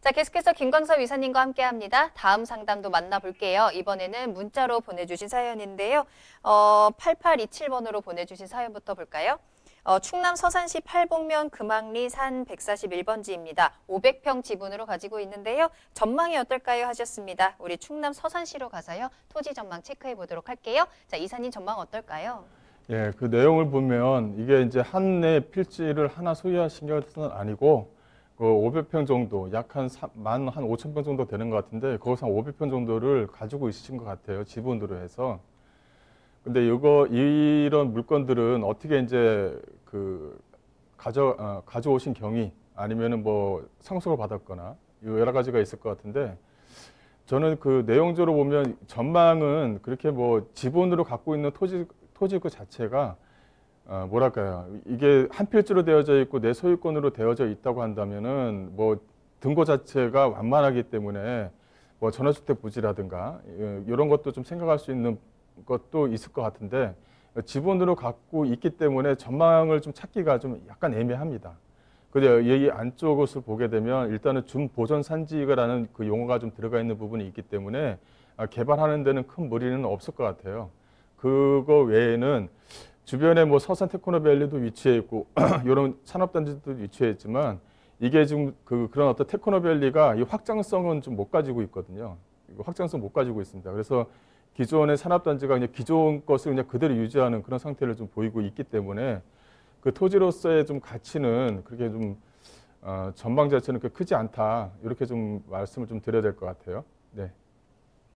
자, 계속해서 김광섭 이사님과 함께합니다. 다음 상담도 만나볼게요. 이번에는 문자로 보내주신 사연인데요. 어, 8827번으로 보내주신 사연부터 볼까요? 어, 충남 서산시 팔봉면 금왕리 산 141번지입니다. 500평 지분으로 가지고 있는데요. 전망이 어떨까요? 하셨습니다. 우리 충남 서산시로 가서요. 토지 전망 체크해 보도록 할게요. 자, 이사님 전망 어떨까요? 예, 그 내용을 보면 이게 이제 한 내 필지를 하나 소유하신 것은 아니고 그 500평 정도 약한만한 5천 평 정도 되는 것 같은데 거기서 한 500평 정도를 가지고 있으신 것 같아요 지분으로 해서 근데 이거 이런 물건들은 어떻게 이제 그 가져 어, 가져오신 경위 아니면은 뭐 상속을 받았거나 여러 가지가 있을 것 같은데 저는 그 내용적으로 보면 전망은 그렇게 뭐 지분으로 갖고 있는 토지 토지 그 자체가 어, 뭐랄까요 이게 한 필지로 되어져 있고 내 소유권으로 되어져 있다고 한다면은 뭐 등고 자체가 완만하기 때문에 뭐 전원주택 부지라든가 이런 예, 것도 좀 생각할 수 있는 것도 있을 것 같은데 지분으로 갖고 있기 때문에 전망을 좀 찾기가 좀 약간 애매합니다. 그래 여기 안쪽을 보게 되면 일단은 준보전산지가라는 그 용어가 좀 들어가 있는 부분이 있기 때문에 아, 개발하는 데는 큰 무리는 없을 것 같아요. 그거 외에는 주변에 뭐 서산 테크노밸리도 위치해 있고 이런 산업단지도 위치해 있지만 이게 지금 그 그런 어떤 테크노밸리가 이 확장성은 좀 못 가지고 있거든요. 확장성 못 가지고 있습니다. 그래서 기존의 산업단지가 그냥 기존 것을 그냥 그대로 유지하는 그런 상태를 좀 보이고 있기 때문에 그 토지로서의 좀 가치는 그렇게 좀 어, 전망 자체는 그렇게 크지 않다 이렇게 좀 말씀을 좀 드려야 될 것 같아요. 네.